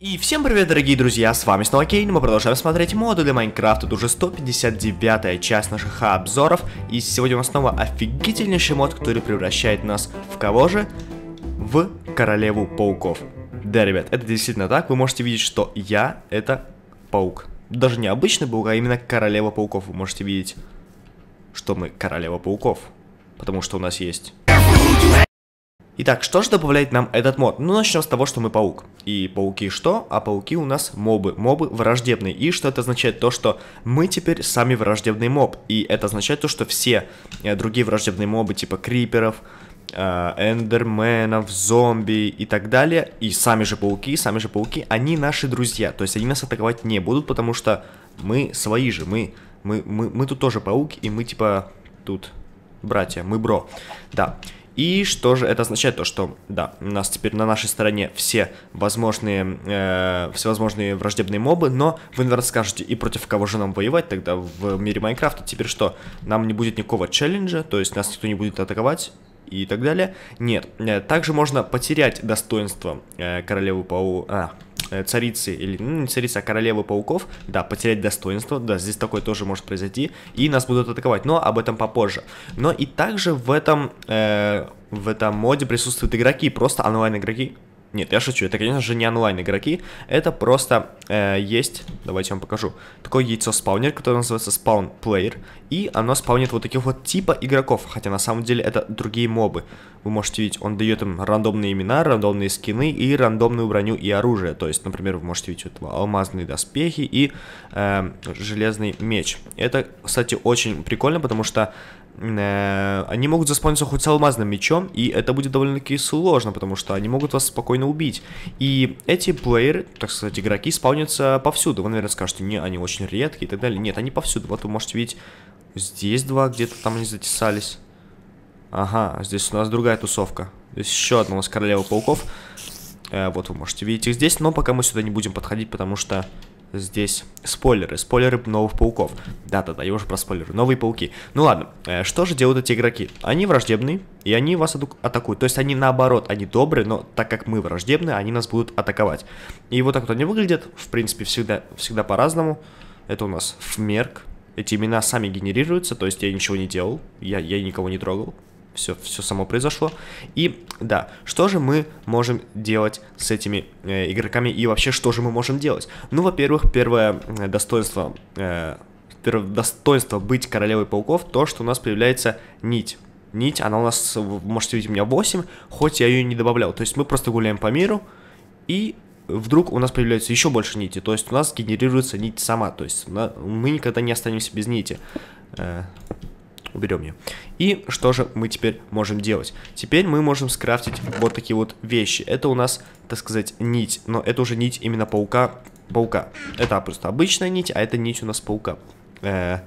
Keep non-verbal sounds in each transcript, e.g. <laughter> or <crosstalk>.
И всем привет, дорогие друзья, с вами снова Кейн, мы продолжаем смотреть моды для Майнкрафта, это уже 159 часть наших обзоров, и сегодня у нас снова офигительнейший мод, который превращает нас в кого же? В королеву пауков. Да, ребят, это действительно так, вы можете видеть, что я это паук. Даже не обычный паук, а именно королева пауков, вы можете видеть, что мы королева пауков, потому что у нас есть... Итак, что же добавляет нам этот мод? Ну, начнем с того, что мы паук. И пауки что? А пауки у нас мобы. Мобы враждебные. И что это означает? То, что мы теперь сами враждебный моб. И это означает то, что все э, другие враждебные мобы, типа криперов, э, эндерменов, зомби и так далее, и сами же пауки, сами же пауки, они наши друзья. То есть они нас атаковать не будут, потому что мы свои же, мы, мы, мы, мы тут тоже паук, и мы типа тут братья, мы бро. Да. И что же это означает? То, что, да, у нас теперь на нашей стороне все возможные, э, всевозможные враждебные мобы, но вы, наверное, скажете, и против кого же нам воевать тогда в мире Майнкрафта? Теперь что? Нам не будет никакого челленджа, то есть нас никто не будет атаковать? и так далее. Нет, э, также можно потерять достоинство э, королевы пау... А, Э, царицы, или ну, не царицы, а королевы пауков, да, потерять достоинство, да, здесь такое тоже может произойти, и нас будут атаковать, но об этом попозже. Но и также в этом, э, в этом моде присутствуют игроки, просто онлайн-игроки, нет, я шучу, это, конечно же, не онлайн-игроки, это просто э, есть, давайте я вам покажу, такое яйцо-спаунер, которое называется Spawn Player, и оно спаунит вот таких вот типа игроков, хотя на самом деле это другие мобы. Вы можете видеть, он дает им рандомные имена, рандомные скины и рандомную броню и оружие, то есть, например, вы можете видеть вот алмазные доспехи и э, железный меч. Это, кстати, очень прикольно, потому что Э, они могут заспониться хоть с алмазным мечом, и это будет довольно-таки сложно, потому что они могут вас спокойно убить. И эти плееры, так сказать, игроки спаунятся повсюду. Вы, наверное, скажете, не, они очень редкие и так далее. Нет, они повсюду. Вот вы можете видеть, здесь два, где-то там они затесались. Ага, здесь у нас другая тусовка. Здесь еще одна у нас королева пауков. Э, вот вы можете видеть их здесь, но пока мы сюда не будем подходить, потому что здесь спойлеры, спойлеры новых пауков. Да-да-да, я уже про спойлеры, новые пауки. Ну ладно, э, что же делают эти игроки? Они враждебны, и они вас атакуют. То есть они наоборот, они добрые, но так как мы враждебны, они нас будут атаковать. И вот так вот они выглядят, в принципе, всегда, всегда по-разному. Это у нас Фмерк. Эти имена сами генерируются, то есть я ничего не делал, я, я никого не трогал все, все само произошло. И да, что же мы можем делать с этими э, игроками и вообще что же мы можем делать? Ну, во-первых, первое э, достоинство, э, первое достоинство быть королевой пауков, то, что у нас появляется нить. Нить, она у нас, вы можете видеть, у меня 8, хоть я ее не добавлял. То есть мы просто гуляем по миру и вдруг у нас появляется еще больше нити, то есть у нас генерируется нить сама, то есть мы никогда не останемся без нити. Э, Уберем ее. И что же мы теперь можем делать? Теперь мы можем скрафтить вот такие вот вещи. Это у нас, так сказать, нить. Но это уже нить именно паука. Паука. Это просто обычная нить, а это нить у нас паука. Э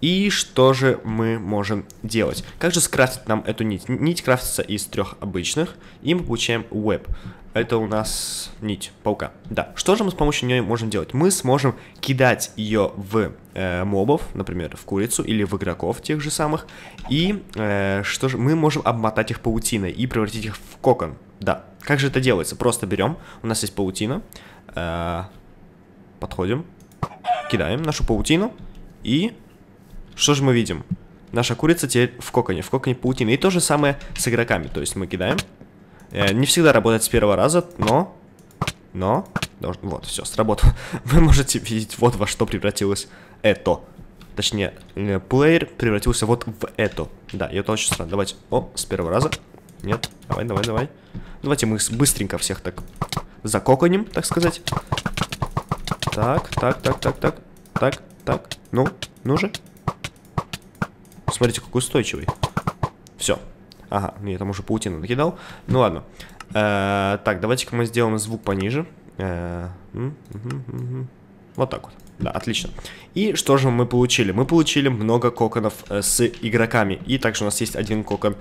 и что же мы можем делать? Как же скрафтить нам эту нить? Нить крафтится из трех обычных, и мы получаем веб. Это у нас нить паука. Да. Что же мы с помощью нее можем делать? Мы сможем кидать ее в э, мобов, например, в курицу или в игроков тех же самых. И э, что же мы можем обмотать их паутиной и превратить их в кокон. Да. Как же это делается? Просто берем. У нас есть паутина. Э, подходим, кидаем нашу паутину и что же мы видим? Наша курица теперь в коконе, в коконе паутины. И то же самое с игроками, то есть мы кидаем. Э, не всегда работает с первого раза, но... Но... Должен... Вот, все, сработал. <laughs> Вы можете видеть вот во что превратилось это. Точнее, э, плеер превратился вот в это. Да, и это очень странно. Давайте... О, с первого раза. Нет, давай, давай, давай. Давайте мы быстренько всех так закоконим, так сказать. Так, так, так, так, так, так, так. Ну, ну же, Посмотрите, какой устойчивый. Все. Ага, мне там уже паутину накидал. Ну ладно. Э, так, давайте-ка мы сделаем звук пониже. Э, вот так вот. Да, отлично. И что же мы получили? Мы получили много коконов э, с игроками. И также у нас есть один кокон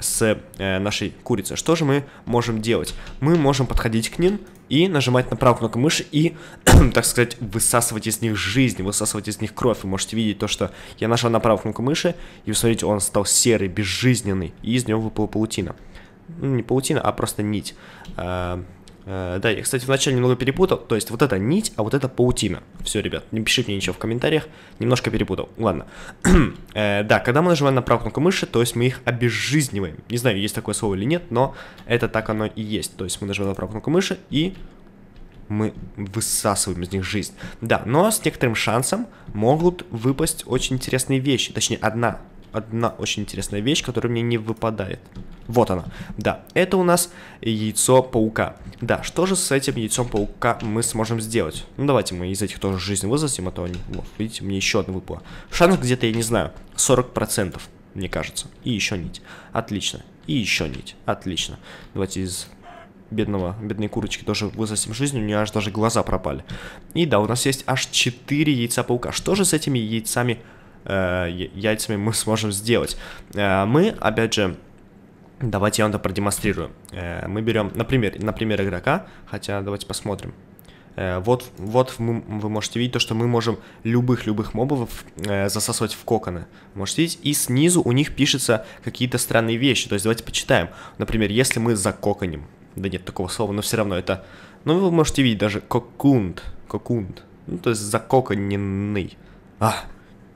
с э, нашей курицей. Что же мы можем делать? Мы можем подходить к ним и нажимать на правую кнопку мыши и, <clears throat> так сказать, высасывать из них жизнь, высасывать из них кровь. Вы можете видеть то, что я нажал на правую кнопку мыши, и вы смотрите, он стал серый, безжизненный, и из него выпала паутина. Ну, не паутина, а просто нить. Э, Э, да, я, кстати, вначале немного перепутал. То есть вот это нить, а вот это паутина. Все, ребят, не пишите мне ничего в комментариях. Немножко перепутал. Ладно. <clears throat> э, да, когда мы нажимаем на правую кнопку мыши, то есть мы их обезжизниваем. Не знаю, есть такое слово или нет, но это так оно и есть. То есть мы нажимаем на правую кнопку мыши и мы высасываем из них жизнь. Да, но с некоторым шансом могут выпасть очень интересные вещи. Точнее, одна одна очень интересная вещь, которая мне не выпадает. Вот она. Да, это у нас яйцо паука. Да, что же с этим яйцом паука мы сможем сделать? Ну, давайте мы из этих тоже жизнь высосим, а то они... Вот, видите, мне еще одна выпала. Шанс где-то, я не знаю, 40%, мне кажется. И еще нить. Отлично. И еще нить. Отлично. Давайте из бедного, бедной курочки тоже высосим жизнь, у нее аж даже глаза пропали. И да, у нас есть аж 4 яйца паука. Что же с этими яйцами Э, яйцами мы сможем сделать. Э, мы, опять же, давайте я вам это продемонстрирую. Э, мы берем, например, например, игрока, хотя давайте посмотрим. Вот, вот вы можете видеть то, что мы можем любых-любых мобов засосывать в коконы. Можете видеть, и снизу у них пишется какие-то странные вещи. То есть давайте почитаем. Например, если мы закоконим. Да нет такого слова, но все равно это... Ну, вы можете видеть даже кокунд. Кокунд. Ну, то есть закоконенный. А,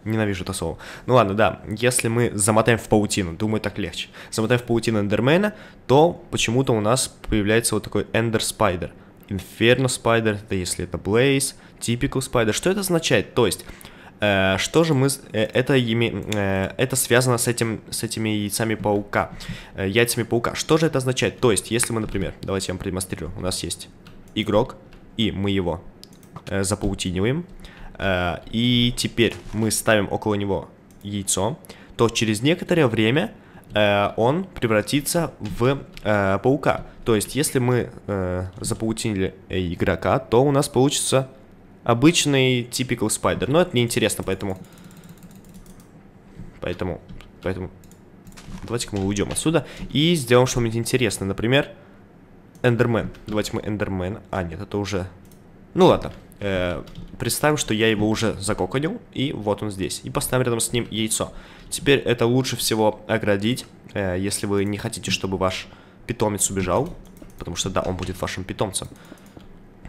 Ненавижу это слово. Ну ладно, да, если мы замотаем в паутину, думаю, так легче. Замотаем в паутину Эндермена, то почему-то у нас появляется вот такой Эндер Спайдер. Inferno Spider, да если это Blaze, Typical Spider. Что это означает? То есть, э, что же мы... Э, это, име, э, это связано с, этим, с этими яйцами паука, э, яйцами паука. Что же это означает? То есть, если мы, например, давайте я вам продемонстрирую, у нас есть игрок, и мы его э, запаутиниваем, Э, и теперь мы ставим около него яйцо, то через некоторое время э, он превратится в э, паука. То есть, если мы э, запаутинили игрока, то у нас получится обычный typical спайдер. Но это неинтересно, поэтому... Поэтому... Поэтому... Давайте-ка мы уйдем отсюда и сделаем что-нибудь интересное. Например, эндермен. Давайте мы эндермен... А, нет, это уже... Ну ладно, Э, представим, что я его уже закоконил, и вот он здесь. И поставим рядом с ним яйцо. Теперь это лучше всего оградить, э, если вы не хотите, чтобы ваш питомец убежал, потому что, да, он будет вашим питомцем.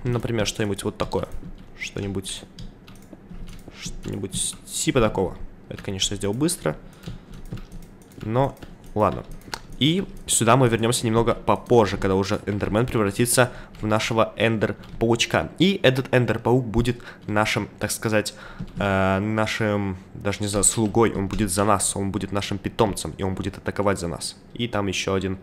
Например, что-нибудь вот такое. Что-нибудь... Что-нибудь типа такого. Это, конечно, сделал быстро. Но, ладно. И сюда мы вернемся немного попозже, когда уже эндермен превратится в нашего эндер-паучка. И этот эндер-паук будет нашим, так сказать, э, нашим, даже не знаю, слугой. Он будет за нас, он будет нашим питомцем, и он будет атаковать за нас. И там еще один,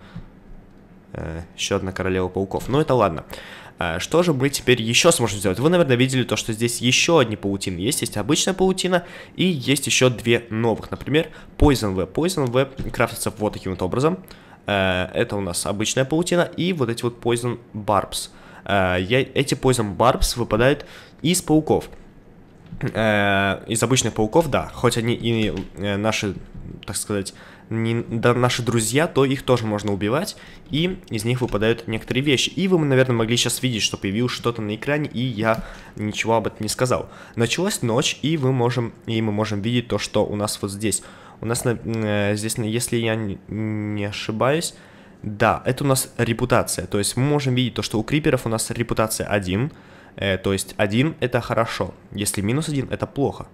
э, еще одна королева пауков. Но ну, это ладно. Ладно. Э, что же мы теперь еще сможем сделать? Вы, наверное, видели то, что здесь еще одни паутины есть. Есть обычная паутина и есть еще две новых. Например, Poison Web. Poison Web крафтится вот таким вот образом. Э, это у нас обычная паутина и вот эти вот Poison Barbs. Э, эти Poison Barbs выпадают из пауков. Из обычных пауков, да, хоть они и наши, так сказать, не, да, наши друзья, то их тоже можно убивать, и из них выпадают некоторые вещи. И вы, наверное, могли сейчас видеть, что появилось что-то на экране, и я ничего об этом не сказал. Началась ночь, и, вы можем, и мы можем видеть то, что у нас вот здесь. У нас э, здесь, если я не, не ошибаюсь, да, это у нас репутация. То есть мы можем видеть то, что у криперов у нас репутация 1, э, то есть 1 это хорошо, если минус 1 это плохо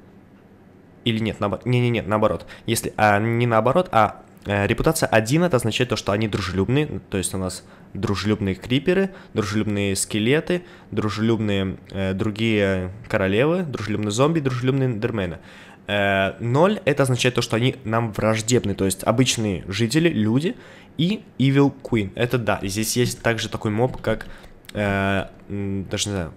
или нет, наоборот, не не нет наоборот, если, а, не наоборот, а э, Репутация 1 это означает то, что они дружелюбные, то есть у нас дружелюбные криперы, дружелюбные скелеты, дружелюбные э, другие королевы, дружелюбные зомби, дружелюбные эндермены. Э, ноль это означает то, что они нам враждебны, то есть обычные жители, люди и Evil Queen. Это да, здесь есть также такой моб, как, э, даже не знаю,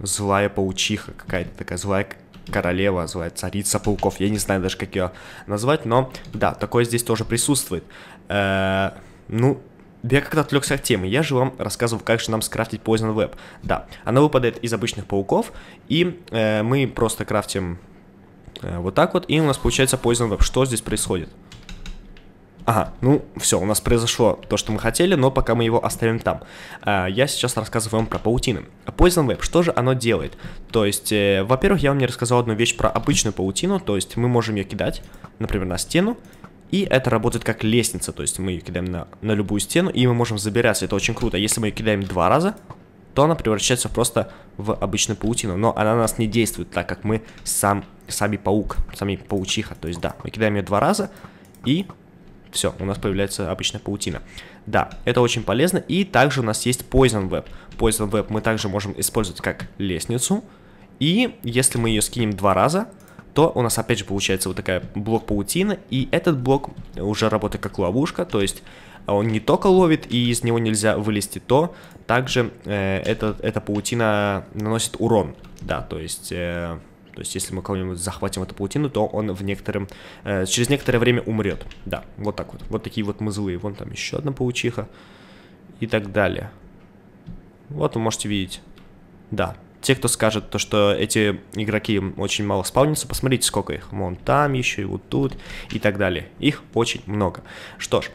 злая паучиха какая-то такая, злая королева, звать царица пауков. Я не знаю даже, как ее назвать, но да, такое здесь тоже присутствует. Э, ну, я как-то отвлекся от темы. Я же вам рассказывал, как же нам скрафтить Poison Web. Да, она выпадает из обычных пауков, и э, мы просто крафтим э, вот так вот, и у нас получается Poison Web. Что здесь происходит? Ага, ну все, у нас произошло то, что мы хотели, но пока мы его оставим там. А, я сейчас рассказываю вам про паутины. Poison Web, что же оно делает? То есть, э, во-первых, я вам не рассказал одну вещь про обычную паутину, то есть мы можем ее кидать, например, на стену, и это работает как лестница, то есть мы ее кидаем на, на любую стену, и мы можем забираться, это очень круто. Если мы ее кидаем два раза, то она превращается просто в обычную паутину, но она на нас не действует, так как мы сам, сами паук, сами паучиха, то есть да, мы кидаем ее два раза, и все, у нас появляется обычная паутина. Да, это очень полезно. И также у нас есть Poison Web. Poison Web мы также можем использовать как лестницу. И если мы ее скинем два раза, то у нас опять же получается вот такая блок паутина. И этот блок уже работает как ловушка, то есть а, он не только ловит и из него нельзя вылезти, то также э, этот, эта паутина наносит урон. Да, то есть... Э, то есть, если мы кого-нибудь захватим эту паутину, то он в некотором, э, через некоторое время умрет. Да, вот так вот. Вот такие вот мы злые. Вон там еще одна паучиха и так далее. Вот вы можете видеть. Да, те, кто скажет, то, что эти игроки очень мало спаунятся, посмотрите, сколько их. Вон там еще, и вот тут, и так далее. Их очень много. Что ж,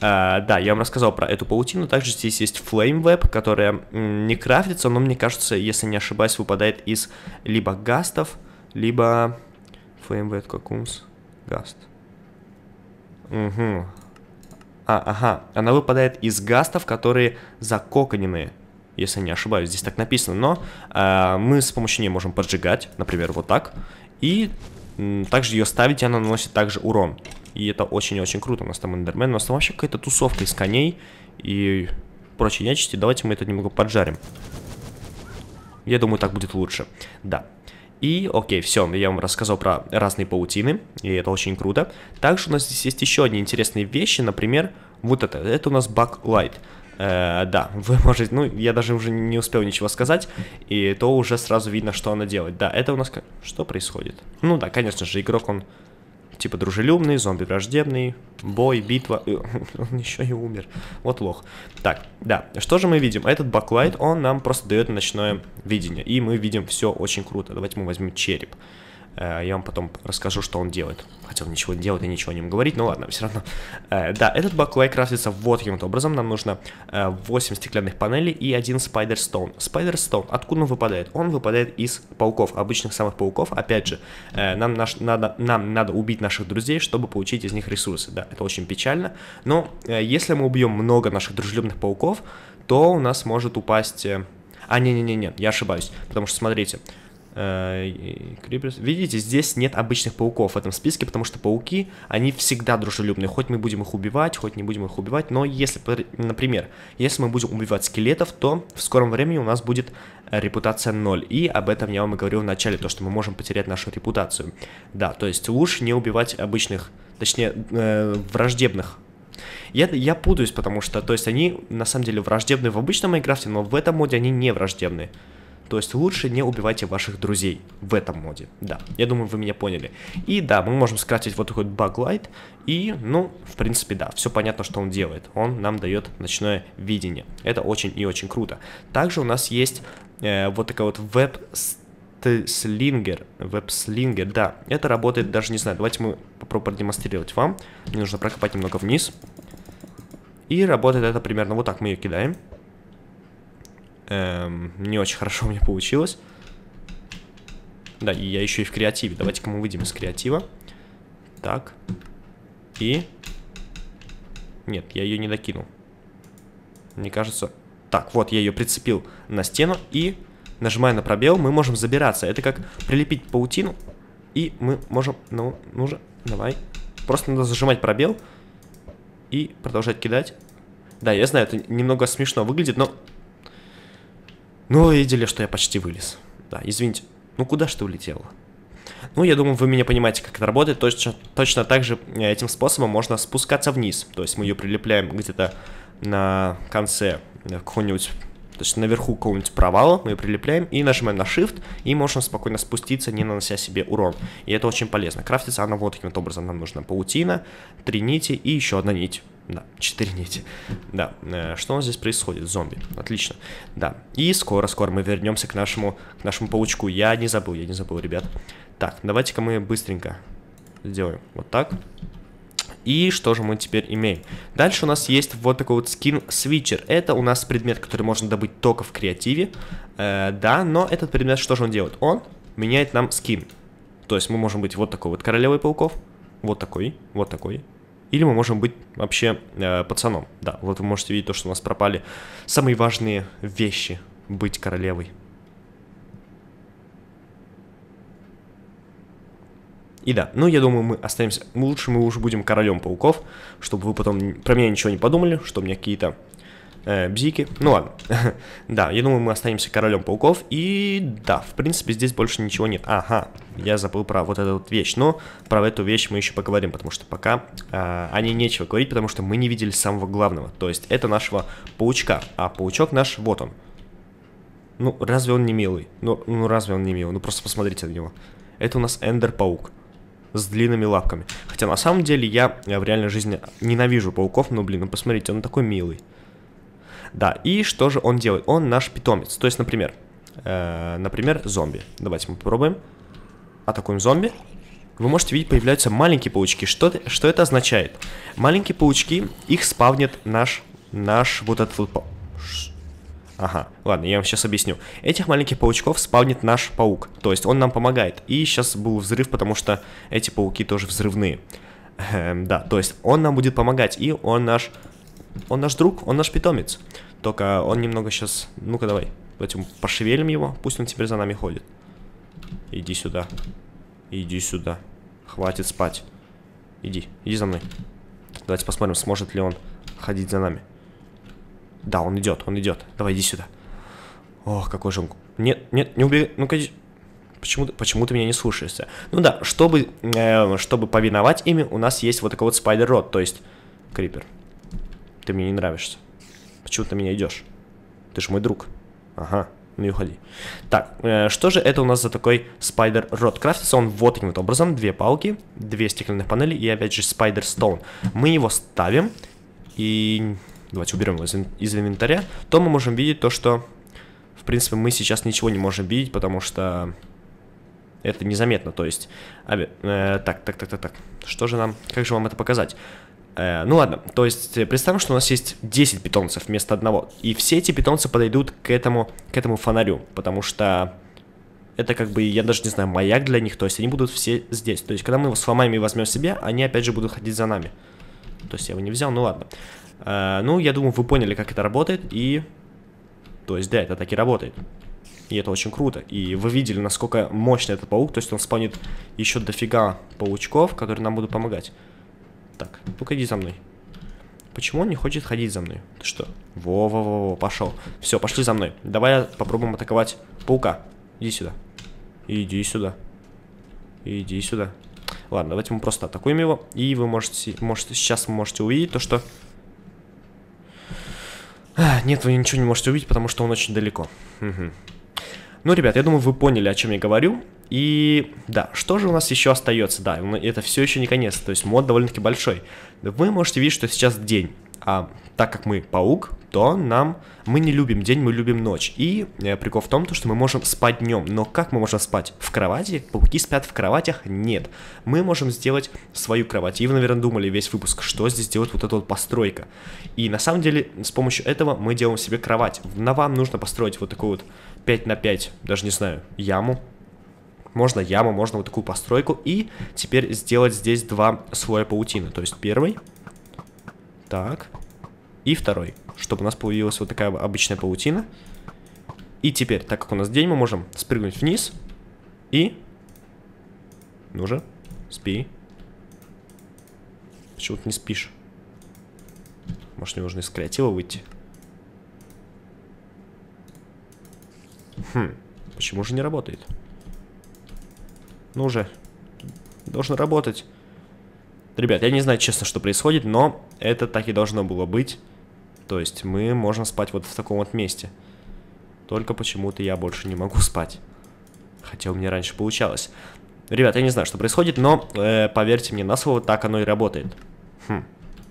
э, да, я вам рассказал про эту паутину. Также здесь есть Flame Web, которая не крафтится, но, мне кажется, если не ошибаюсь, выпадает из либо гастов, либо флеймвет какумс гаст. Угу. А, ага, она выпадает из гастов, которые закоконены, если не ошибаюсь, здесь так написано, но э, мы с помощью нее можем поджигать, например, вот так, и э, также ее ставить, и она наносит также урон. И это очень-очень круто, у нас там эндермен, у нас там вообще какая-то тусовка из коней и прочей нечисти, давайте мы это немного поджарим. Я думаю, так будет лучше. Да. И, окей, все, я вам рассказал про разные паутины, и это очень круто. Также у нас здесь есть еще одни интересные вещи, например, вот это. Это у нас баклайт. Э, да, <laughs> вы можете, ну, я даже уже не успел ничего сказать, и то уже сразу видно, что она делает. Да, это у нас... Что происходит? Ну да, конечно же, игрок, он Типа дружелюбный, зомби враждебный, бой, битва. <laughs> Он еще и умер. Вот лох. Так, да. Что же мы видим? Этот баклайт, он нам просто дает ночное видение. И мы видим все очень круто. Давайте мы возьмем череп. Э, я вам потом расскажу, что он делает. Хотел ничего не делать и ничего о нем говорить, но ладно, все равно. Э, да, этот баклай крафтится вот каким то образом. Нам нужно 8 э, стеклянных панелей и один спайдерстоун. Спайдерстоун, откуда он выпадает? Он выпадает из пауков, обычных самых пауков. Опять же, нам, наш, надо, нам надо убить наших друзей, чтобы получить из них ресурсы. Да, это очень печально. Но если мы убьем много наших дружелюбных пауков, то у нас может упасть... А, не-не-не, я ошибаюсь. Потому что, смотрите, Э, Криперс. Видите, здесь нет обычных пауков в этом списке, потому что пауки, они всегда дружелюбные. Хоть мы будем их убивать, хоть не будем их убивать, но если, например, если мы будем убивать скелетов, то в скором времени у нас будет репутация 0. И об этом я вам и говорил в начале, то, что мы можем потерять нашу репутацию. Да, то есть лучше не убивать обычных, точнее, э, враждебных я, я путаюсь, потому что, то есть они на самом деле враждебны в обычном Майнкрафте, но в этом моде они не враждебны. То есть лучше не убивайте ваших друзей в этом моде. Да, я думаю, вы меня поняли. И да, мы можем скратить вот такой баглайт. И, ну, в принципе, да, все понятно, что он делает. Он нам дает ночное видение. Это очень и очень круто. Также у нас есть э, вот такая вот веб слингер, веб-слингер, да, это работает даже, не знаю, давайте мы попробуем продемонстрировать вам, мне нужно прокопать немного вниз, и работает это примерно вот так, мы ее кидаем, Эм, не очень хорошо у меня получилось. Да, и я еще и в креативе. Давайте-ка мы выйдем из креатива. Так. И... Нет, я ее не докинул. Мне кажется... Так, вот, я ее прицепил на стену и, нажимая на пробел, мы можем забираться. Это как прилепить паутину, и мы можем... Ну, нужно. давай. Просто надо зажимать пробел и продолжать кидать. Да, я знаю, это немного смешно выглядит, но ну, видели, что я почти вылез. Да, извините. Ну, куда что улетело? Ну, я думаю, вы меня понимаете, как это работает. Точно, точно так же э, этим способом можно спускаться вниз. То есть мы ее прилепляем где-то на конце э, какого-нибудь, то есть наверху какого-нибудь провала, мы ее прилепляем и нажимаем на Shift, и можем спокойно спуститься, не нанося себе урон. И это очень полезно. Крафтится она вот таким вот образом. Нам нужна паутина, три нити и еще одна нить. Да, 4 нити. Да, э, что у нас здесь происходит? Зомби. Отлично. Да. И скоро-скоро мы вернемся к нашему, к нашему паучку. Я не забыл, я не забыл, ребят. Так, давайте-ка мы быстренько сделаем вот так. И что же мы теперь имеем? Дальше у нас есть вот такой вот скин свитчер. Это у нас предмет, который можно добыть только в креативе. Э, да, но этот предмет, что же он делает? Он меняет нам скин. То есть мы можем быть вот такой вот королевой пауков. Вот такой, вот такой, или мы можем быть вообще э, пацаном. Да, вот вы можете видеть то, что у нас пропали самые важные вещи быть королевой. И да, ну я думаю, мы останемся... Лучше мы уже будем королем пауков, чтобы вы потом про меня ничего не подумали, что у меня какие-то э, бзики. Ну ладно. <laughs> да, я думаю, мы останемся королем пауков. И да, в принципе, здесь больше ничего нет. Ага, я забыл про вот эту вот вещь. Но про эту вещь мы еще поговорим, потому что пока э, о ней нечего говорить, потому что мы не видели самого главного. То есть это нашего паучка. А паучок наш, вот он. Ну, разве он не милый? Ну, ну разве он не милый? Ну, просто посмотрите на него. Это у нас Эндер-паук с длинными лапками. Хотя на самом деле я, я э, в реальной жизни ненавижу пауков, но, блин, ну посмотрите, он такой милый. Да, и что же он делает? Он наш питомец. То есть, например, э, например, зомби. Давайте мы попробуем. Атакуем зомби. Вы можете видеть, появляются маленькие паучки. Что, что это означает? Маленькие паучки, их спавнит наш, наш вот этот вот... Ага, ладно, я вам сейчас объясню. Этих маленьких паучков спавнит наш паук, то есть он нам помогает. И сейчас был взрыв, потому что эти пауки тоже взрывные. Эм, да, то есть он нам будет помогать, и он наш он наш друг, он наш питомец. Только он немного сейчас... Ну-ка, давай. Давайте пошевелим его. Пусть он теперь за нами ходит. Иди сюда. Иди сюда. Хватит спать. Иди. Иди за мной. Давайте посмотрим, сможет ли он ходить за нами. Да, он идет, он идет. Давай, иди сюда. Ох, какой же он... Нет, нет, не убегай. Ну-ка, иди... Почему, почему ты меня не слушаешься? Ну да, чтобы, э, чтобы повиновать ими, у нас есть вот такой вот спайдер-рот, то есть крипер. Ты мне не нравишься. Почему ты меня идешь? Ты же мой друг. Ага, ну и уходи. Так, э, что же это у нас за такой Spider Rod? Крафтится он вот таким вот образом. Две палки, две стеклянных панели и опять же Spider Stone. Мы его ставим и... Давайте уберем его из, из инвентаря. То мы можем видеть то, что... В принципе, мы сейчас ничего не можем видеть, потому что... Это незаметно, то есть... А, э, так, так, так, так, так. Что же нам... Как же вам это показать? Э, ну ладно, то есть э, представим, что у нас есть 10 питомцев вместо одного, и все эти питомцы подойдут к этому, к этому фонарю, потому что это как бы, я даже не знаю, маяк для них, то есть они будут все здесь. То есть когда мы его сломаем и возьмем себе, они опять же будут ходить за нами. То есть я его не взял, ну ладно. Э, ну, я думаю, вы поняли, как это работает, и... То есть, да, это так и работает. И это очень круто. И вы видели, насколько мощный этот паук. То есть он спавнит еще дофига паучков, которые нам будут помогать. Пока за мной. Почему он не хочет ходить за мной? Ты что? Во-во-во, пошел. Все, пошли за мной. Давай попробуем атаковать паука. Иди сюда. Иди сюда. Иди сюда. Ладно, давайте мы просто атакуем его. И вы можете, можете сейчас вы можете увидеть то, что... нет, вы ничего не можете увидеть, потому что он очень далеко. Угу. Ну, ребят, я думаю, вы поняли, о чем я говорю. И да, что же у нас еще остается? Да, это все еще не конец, то есть мод довольно-таки большой. Вы можете видеть, что сейчас день. А так как мы паук, то нам мы не любим день, мы любим ночь. И э, прикол в том, то, что мы можем спать днем. Но как мы можем спать? В кровати? Пауки спят в кроватях? Нет. Мы можем сделать свою кровать. И вы, наверное, думали весь выпуск, что здесь делает вот эта вот постройка. И на самом деле с помощью этого мы делаем себе кровать. На вам нужно построить вот такую вот 5 на 5, даже не знаю, яму можно яму, можно вот такую постройку. И теперь сделать здесь два слоя паутины. То есть первый, так, и второй. Чтобы у нас появилась вот такая обычная паутина. И теперь, так как у нас день, мы можем спрыгнуть вниз и... Ну же, спи. Почему ты не спишь? Может, мне нужно из креатива выйти? Хм, почему же не работает? Ну же, должен работать. Ребят, я не знаю честно, что происходит, но это так и должно было быть. То есть мы можем спать вот в таком вот месте. Только почему-то я больше не могу спать. Хотя у меня раньше получалось. Ребят, я не знаю, что происходит, но э, поверьте мне на слово, так оно и работает. Хм,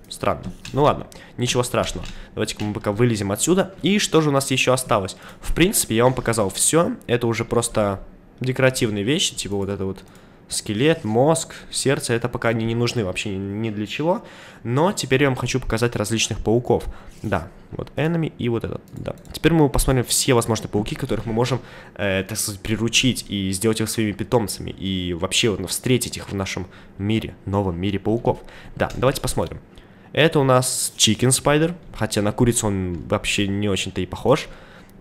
странно. Ну ладно, ничего страшного. Давайте-ка мы пока вылезем отсюда. И что же у нас еще осталось? В принципе, я вам показал все. Это уже просто декоративные вещи, типа вот это вот скелет, мозг, сердце, это пока они не нужны вообще ни для чего. Но теперь я вам хочу показать различных пауков. Да, вот enemy и вот этот, да. Теперь мы посмотрим все возможные пауки, которых мы можем, э, так сказать, приручить и сделать их своими питомцами. И вообще ну, встретить их в нашем мире, новом мире пауков. Да, давайте посмотрим. Это у нас Chicken Spider, хотя на курицу он вообще не очень-то и похож.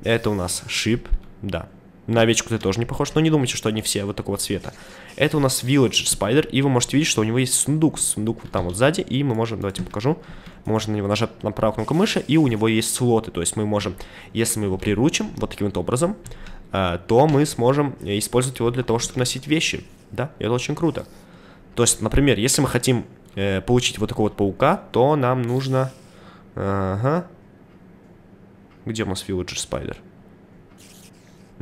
Это у нас Шип, да, на овечку ты тоже не похож, но не думайте, что они все вот такого цвета. Это у нас Villager Spider, и вы можете видеть, что у него есть сундук. Сундук вот там вот сзади, и мы можем, давайте покажу, мы можем на него нажать на правую кнопку мыши, и у него есть слоты. То есть мы можем, если мы его приручим вот таким вот образом, э, то мы сможем использовать его для того, чтобы носить вещи. Да, и это очень круто. То есть, например, если мы хотим э, получить вот такого вот паука, то нам нужно... Ага. Где у нас Villager Spider?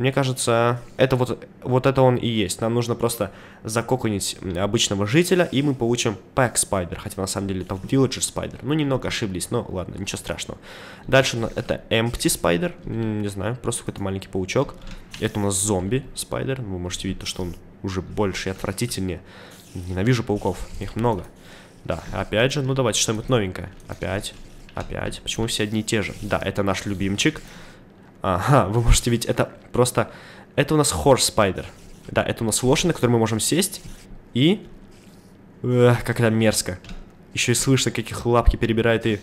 Мне кажется, это вот, вот это он и есть. Нам нужно просто закокунить обычного жителя, и мы получим Pack Spider, хотя на самом деле там Villager Spider. Ну, немного ошиблись, но ладно, ничего страшного. Дальше это Empty Spider, не знаю, просто какой-то маленький паучок. Это у нас зомби Spider, вы можете видеть то, что он уже больше и отвратительнее. Ненавижу пауков, их много. Да, опять же, ну давайте что-нибудь новенькое. Опять, опять. Почему все одни и те же? Да, это наш любимчик. Ага, вы можете видеть, это просто... Это у нас horse spider. Да, это у нас лошадь, на которую мы можем сесть. И... Эх, как это мерзко. Еще и слышно, каких лапки перебирает и...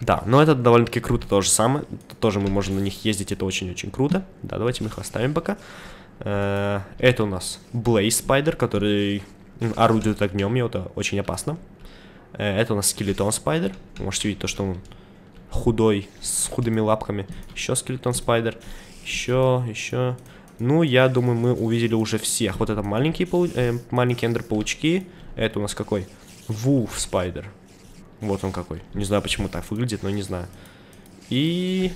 Да, но это довольно-таки круто то же самое. Тоже мы можем на них ездить, это очень-очень круто. Да, давайте мы их оставим пока. Э, это у нас Blaze Spider, который орудует огнем, и это очень опасно. Э, это у нас Скелетон Spider. Можете видеть то, что он худой, с худыми лапками. Еще скелетон спайдер. Еще, еще. Ну, я думаю, мы увидели уже всех. Вот это маленькие, полу... э, маленькие эндер-паучки. Это у нас какой? Вулф спайдер. Вот он какой. Не знаю, почему так выглядит, но не знаю. И...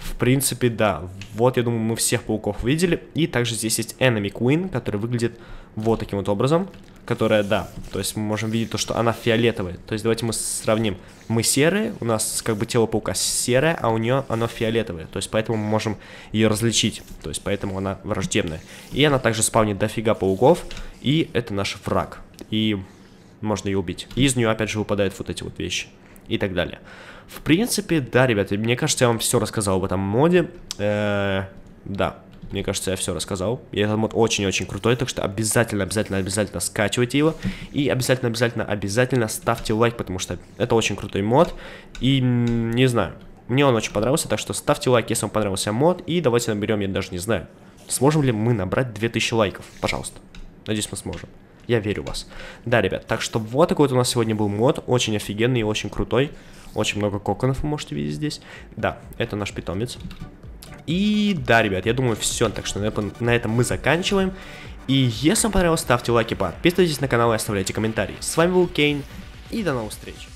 В принципе, да. Вот, я думаю, мы всех пауков видели. И также здесь есть Enemy Queen, который выглядит вот таким вот образом которая, да, то есть мы можем видеть то, что она фиолетовая. То есть давайте мы сравним. Мы серые, у нас как бы тело паука серое, а у нее оно фиолетовое. То есть поэтому мы можем ее различить. То есть поэтому она враждебная. И она также спавнит дофига пауков, и это наш враг. И можно ее убить. И из нее опять же выпадают вот эти вот вещи и так далее. В принципе, да, ребята, мне кажется, я вам все рассказал об этом моде. Э -э да, мне кажется, я все рассказал. И этот мод очень-очень крутой, так что обязательно, обязательно, обязательно скачивайте его. И обязательно, обязательно, обязательно ставьте лайк, потому что это очень крутой мод. И не знаю, мне он очень понравился, так что ставьте лайк, если вам понравился мод. И давайте наберем, я даже не знаю, сможем ли мы набрать 2000 лайков. Пожалуйста. Надеюсь, мы сможем. Я верю в вас. Да, ребят, так что вот такой вот у нас сегодня был мод. Очень офигенный и очень крутой. Очень много коконов вы можете видеть здесь. Да, это наш питомец. И да, ребят, я думаю, все. Так что на этом мы заканчиваем. И если вам понравилось, ставьте лайки, подписывайтесь на канал и оставляйте комментарии. С вами был Кейн, и до новых встреч.